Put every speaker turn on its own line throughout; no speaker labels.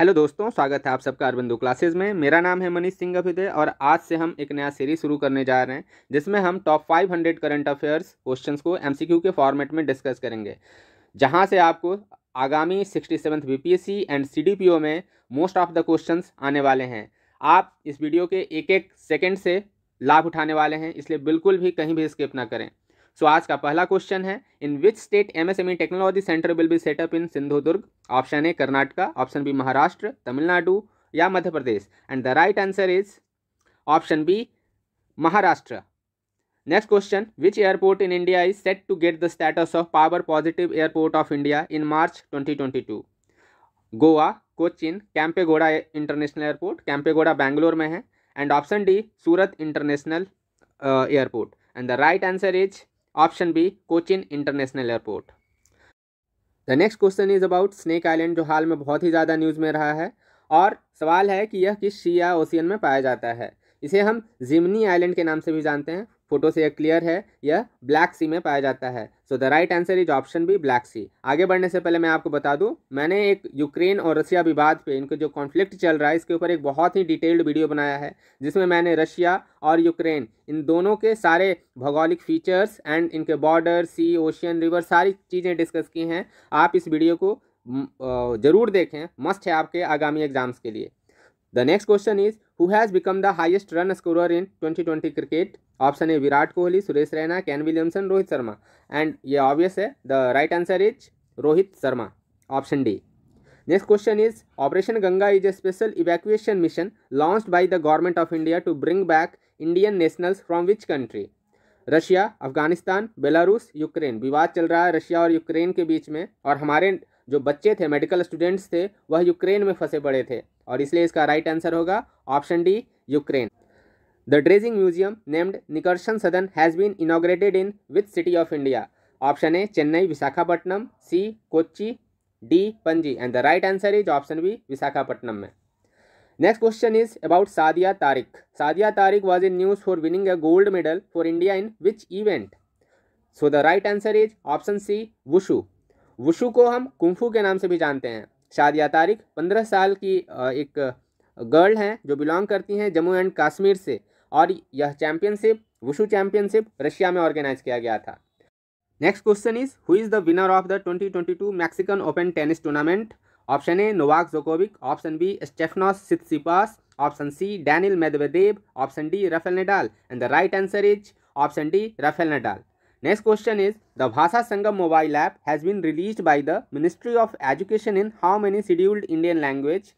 Hello दोस्तों स्वागत है आप सबका अरबिंदो क्लासेस में मेरा नाम है मनीष सिंह अभिदे और आज से हम एक नया सीरीज शुरू करने जा रहे हैं जिसमें हम टॉप 500 करंट अफेयर्स क्वेश्चंस को एमसीक्यू के फॉर्मेट में डिस्कस करेंगे जहां से आपको आगामी sixty seventh B and C में मोस्ट ऑफ द क्वेश्चन आने वाले हैं आप इस वीडियो के एक एक सेकेंड से लाभ उठाने वाले हैं इसलिए बिल्कुल भी कहीं भी स्किप ना करें सो so, आज का पहला क्वेश्चन है in which state MSME technology centre will be set up in Sindhudurg option A Karnataka option B Maharashtra Tamil Nadu या Madhya Pradesh and the right answer is option B Maharashtra next question which airport in India is set to get the status of power positive airport of India in March to Goa Cochin Kempegowda international airport Kempegowda Bangalore में है and option D Surat international airport and the right answer is option B Cochin international airport the next question is about snake island जो हाल में बहुत ही ज़्यादा news में रहा है और सवाल है कि यह किस शिया ओशियन में पाया जाता है इसे हम जिमनी आइलैंड के नाम से भी जानते हैं फोटो से यह क्लियर है यह ब्लैक सी में पाया जाता है so the right answer is option B black sea आगे बढ़ने से पहले मैं आपको बता दूं मैंने एक यूक्रेन और रशिया विवाद पे इनको जो कॉन्फ्लिक्ट चल रहा है इसके ऊपर एक बहुत ही डिटेल्ड वीडियो बनाया है जिसमें मैंने रशिया और यूक्रेन इन दोनों के सारे भौगोलिक फीचर्स एंड इनके बॉर्डर सी ओशियन रिवर सारी चीज़ें डिस्कस की हैं आप इस वीडियो को जरूर देखें मस्ट है आपके आगामी एग्जाम्स के लिए the next question is who has become the highest run score in twenty twenty cricket option A Virat Kohli Suresh Raina Kane Williamson Rohit Sharma and ये ऑब्वियस है the right answer is Rohit Sharma option D next question is operation Ganga is a special evacuation mission launched by the government of India to bring back Indian nationals from which country Russia Afghanistan Belarus Ukraine विवाद चल रहा है Russia और Ukraine के बीच में और हमारे जो बच्चे थे मेडिकल स्टूडेंट्स थे वह यूक्रेन में फंसे पड़े थे और इसलिए इसका राइट आंसर होगा option D Ukraine the dredging museum named Nikarshan Sadan has been inaugurated in with city of India option A Chennai Visakhapatnam C Kochi D Panaji and the right answer is option B Visakhapatnam में next question is about Sadia Tariq Sadia Tariq was in news for winning a gold medal for India in which event so the right answer is option C wushu wushu को हम kung fu के नाम से भी जानते हैं सादिया तारिक पंद्रह साल की एक गर्ल हैं जो बिलोंग करती हैं जम्मू एंड कश्मीर से और यह चैंपियनशिप वुशु चैंपियनशिप रशिया में ऑर्गेनाइज किया गया था next question is who is the winner of the 2022 Mexican open tennis tournament option A Novak Djokovic option B Stefanos Tsitsipas option C Daniil Medvedev option D Rafael Nadal and the right answer is option D Rafael Nadal next question is the Bhasha Sangam mobile app has been release by the ministry of education in how many scheduled Indian language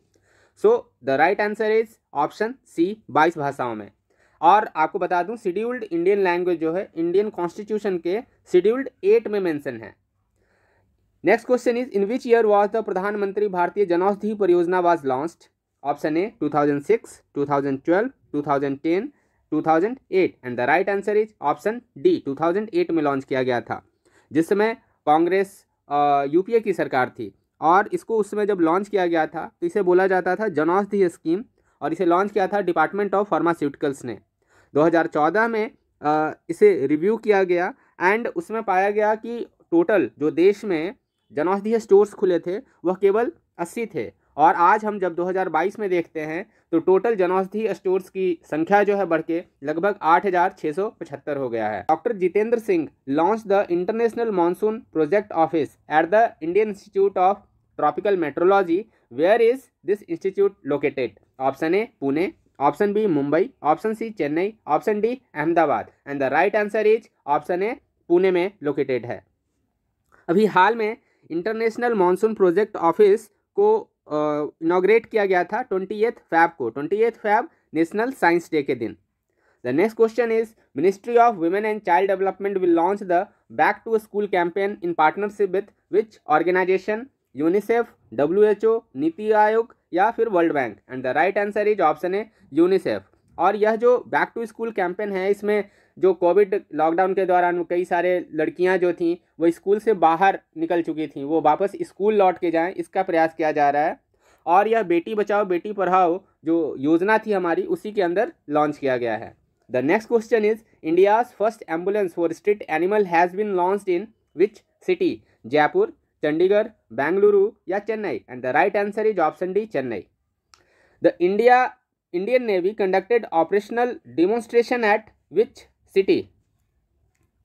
so the right answer is option C बाईस भाषाओं में और आपको बता दूं scheduled Indian language जो है Indian constitution के शेड्यूल्ड एट में मेंशन है next question is in which year was the Pradhanmantri Bhartiya Janaushadhi Pariyojana was launched option A 2006, 2012, 2010, 2008 and the right answer is option D 2008 में लॉन्च किया गया था जिस समय कांग्रेस यूपीए की सरकार थी और इसको उस समय जब लॉन्च किया गया था तो इसे बोला जाता था जनौषधि स्कीम और इसे लॉन्च किया था डिपार्टमेंट ऑफ फार्मास्यूटिकल्स ने 2014 में आ, इसे रिव्यू किया गया एंड उसमें पाया गया कि टोटल जो देश में जनौषधीय स्टोर्स खुले थे वह केवल अस्सी थे और आज हम जब 2022 में देखते हैं तो टोटल जनौषधि स्टोर्स की संख्या जो है बढ़ के लगभग पचहत्तर हो गया है doctor Jitendra Singh launch the international monsoon project office at the Indian institute of tropical meteorology where is this institute located option A Pune option B Mumbai option C Chennai option D Ahmedabad and the right answer is option A Pune में located है अभी हाल में international monsoon project office को inaugurate किया गया था twenty eighth fab को twenty eighth fab national science day के दिन the next question is ministry of women and child development will launch the back to school campaign in partnership with which organisation UNICEF W H O NITI Aayog या फिर world bank and the right answer is option है UNICEF और यह जो back to school campaign है इसमें जो Covid lockdown के दौरान कई सारे लड़कियां जो थीं वो स्कूल से बाहर निकल चुकी थीं वो वापस स्कूल लौट के जाएं इसका प्रयास किया जा रहा है और यह बेटी बचाओ बेटी पढ़ाओ जो योजना थी हमारी उसी के अंदर लॉन्च किया गया है the next question is India's first ambulance for street animal has been launch in which city Jaipur Chandigarh Bengaluru या Chennai and the right answer is option D Chennai the India Indian navy conducted operational demonstration at which city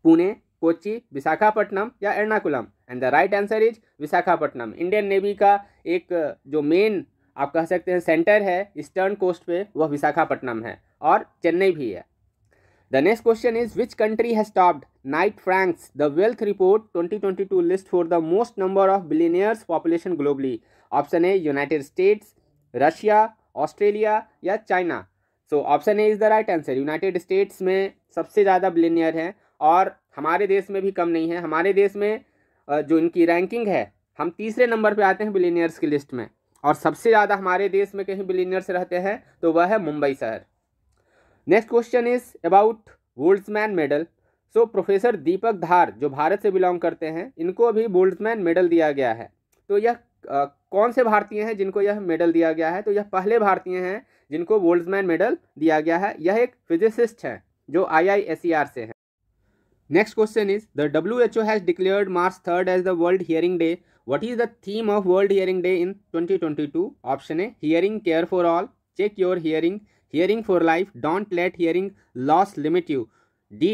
Pune Kochi Visakhapatnam या Ernakulam and the right answer is Visakhapatnam Indian navy का एक जो main आप कह सकते हैं centre है ईस्टर्न कोस्ट पे वह विशाखापट्टनम है और चेन्नई भी है the next question is which country has topped Knight Frank's the wealth report 2022 twenty two list for the most number of billionaires population globally option A United States Russia Australia या China so option A is the right answer United States में सबसे ज़्यादा billionaire हैं और हमारे देश में भी कम नहीं है हमारे देश में जो इनकी रैंकिंग है हम तीसरे नंबर पर आते हैं बिलीनियर्स की लिस्ट में और सबसे ज़्यादा हमारे देश में कहीं बिलीनियर्स रहते हैं तो वह है मुंबई शहर next question is about Boltzmann medal so professor Deepak Dhar जो भारत से बिलोंग करते हैं इनको अभी वोल्ड्समैन मेडल दिया गया है तो यह आ, कौन से भारतीय हैं जिनको यह मेडल दिया गया है तो यह पहले भारतीय हैं जिनको वोल्ड्समैन मेडल दिया गया है यह एक फिजिसिस्ट हैं जो आई e से हैं next question is the W H O has declared March third as the world hearing day what is the theme of world hearing day in twenty twenty two option A hearing care for all check your hearing hearing for life don't let hearing loss limit you d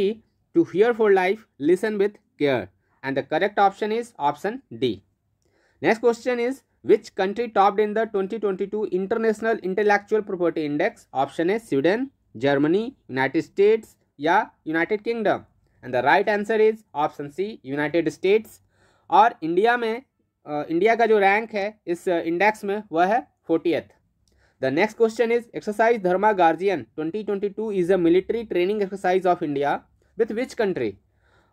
to hear for life listen with care and the correct option is option d next question is which country topped in the 2022 international intellectual property index option is sweden germany united states या United Kingdom and the right answer is option C United States और India में India का जो rank है इस index में वह है fortieth The next question is exercise Dharma Guardian 2022 is a military training exercise of India with which country?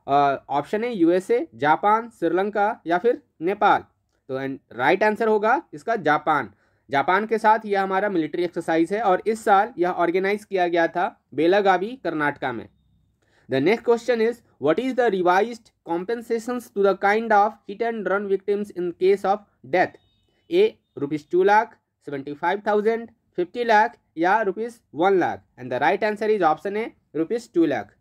Option uh, है यूएसए जापान श्रीलंका या फिर नेपाल तो एंड राइट आंसर होगा इसका जापान जापान के साथ यह हमारा मिलिट्री एक्सरसाइज है और इस साल यह ऑर्गेनाइज किया गया था बेलागावी कर्नाटका में the next question is what is the revise compensation to the kind of hit and run victims in case of death A rupees two lakh seventy five thousand fifty lakh या rupees one lakh and the right answer is option A rupees two lakh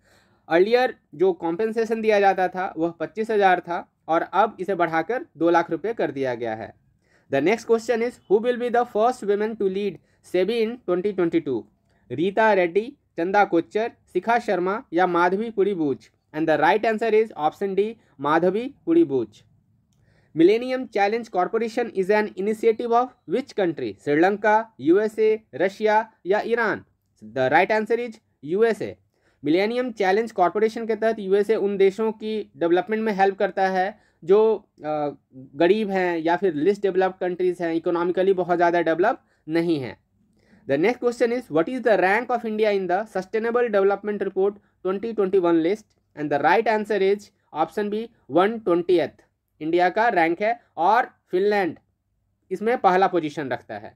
earlier जो compensation दिया जाता था वह पच्चीस हज़ार था और अब इसे बढ़ाकर दो लाख रुपये कर दिया गया है the next question is who will be the first women to lead SEBI in twenty twenty two Rita Reddy Chanda Kochhar Shikha Sharma या Madhabi Puri Buch and the right answer is option D Madhabi Puri Buch millennium challenge corporation is an initiative of which country Sri Lanka USA Russia या Iran the right answer is USA millennium challenge corporation के तहत USA उन देशों की development में help करता है जो गरीब हैं या फिर लिस्ट डेवलप्ड कंट्रीज़ हैं इकोनॉमिकली बहुत ज़्यादा डेवलप नहीं है the next question is what is the rank of India in the sustainable development report 2021 list and the right answer is option B one twenty eighth India का rank है और Finland इसमें पहला position रखता है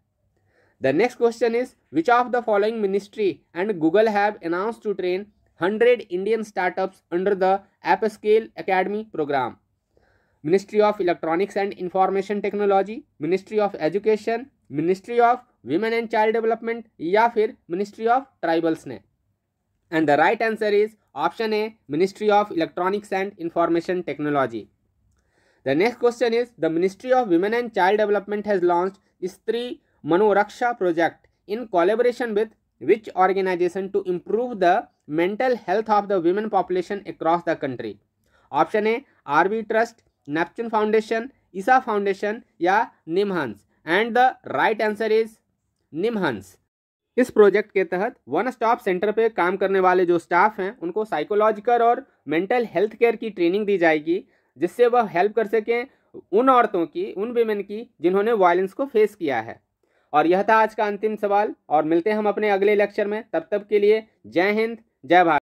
the next question is which of the following ministry and Google have announce to train hundred Indian startup under the app scale academy programme ministry of electronics and information technology ministry of education ministry of women and child development या फिर ministry of tribals ने and the right answer is option A ministry of electronics and information technology the next question is the ministry of women and child development has launch Stree Manoraksha project in collaboration with which organisation to improve the mental health of the women population across the country option A R B trust Neptune foundation Isha foundation या NIMHANS and the right answer is NIMHANS इस project के तहत one stop centre पे काम करने वाले जो staff हैं उनको साइकोलॉजिकल और मेंटल हेल्थ केयर की ट्रेनिंग दी जाएगी जिससे वह हेल्प कर सकें उन औरतों की उन विमेन की जिन्होंने वायलेंस को फेस किया है और यह था आज का अंतिम सवाल और मिलते हैं हम अपने अगले लेक्चर में तब तक के लिए जय हिंद जय भारत